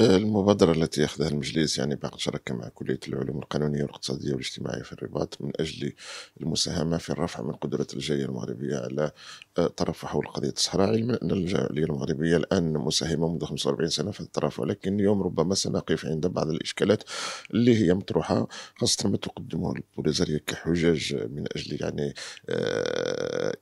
المبادرة التي أخذها المجلس يعني بعد شراكة مع كلية العلوم القانونية والاقتصادية والاجتماعية في الرباط من أجل المساهمة في الرفع من قدرة الجالية المغربية على آه، ترفع حول قضية الصحراء علما أن الجالية المغربية الآن مساهمة منذ 45 سنة في الترفع لكن اليوم ربما سنقف عند بعض الإشكالات اللي هي مطروحة خاصة ما تقدمه البوليزارية كحجج من أجل يعني آه،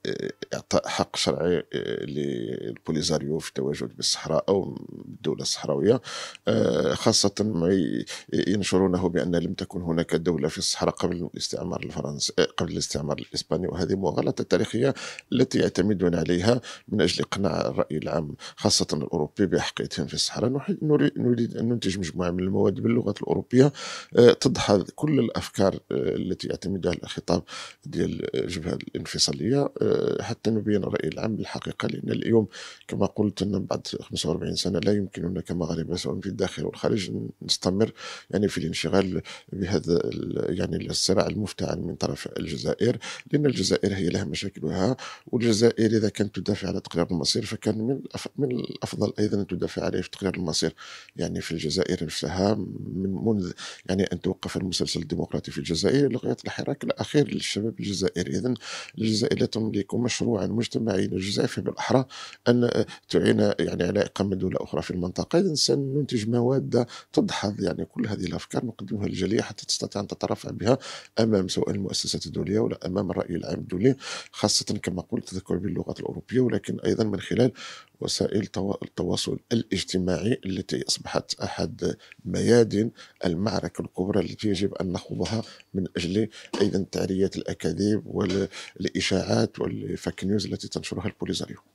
إعطاء حق شرعي آه، للبوليزاريو في التواجد بالصحراء أو الدولة الصحراوية آه، خاصة ما ينشرونه بأن لم تكن هناك دولة في الصحراء قبل الاستعمار الفرنسي آه، قبل الاستعمار الإسباني وهذه مغالطة تاريخية التي يعتمدون عليها من أجل إقناع الرأي العام خاصة الأوروبي بأحقيتهم في الصحراء نريد أن ننتج مجموعة من المواد باللغة الأوروبية آه، تدحض كل الأفكار التي يعتمدها الخطاب ديال الجبهة الانفصالية حتى نبين الرأي العام بالحقيقة لأن اليوم كما قلت أن بعد 45 سنة لا يمكننا كمغاربة سواء في الداخل والخارج نستمر يعني في الانشغال بهذا يعني الصراع المفتعل من طرف الجزائر لان الجزائر هي لها مشاكلها والجزائر اذا كانت تدافع على تقرير المصير فكان من من الافضل ايضا ان تدافع عليه في تقرير المصير يعني في الجزائر نفسها من منذ يعني ان توقف المسلسل الديمقراطي في الجزائر لغايه الحراك الاخير للشباب الجزائري اذا الجزائر لا تملك مشروعا مجتمعيا الجزائر فبالاحرى ان تعين يعني على اقامه دوله اخرى في المنطقه اذا تنتج مواد تدحض يعني كل هذه الافكار نقدمها للجاليه حتى تستطيع ان تترافع بها امام سواء المؤسسات الدوليه ولا امام الراي العام الدولي خاصه كما قلت تذكر باللغه الاوروبيه ولكن ايضا من خلال وسائل التواصل الاجتماعي التي اصبحت احد ميادين المعركه الكبرى التي يجب ان نخوضها من اجل ايضا تعريه الاكاذيب والاشاعات والفاك نيوز التي تنشرها البوليزاريو.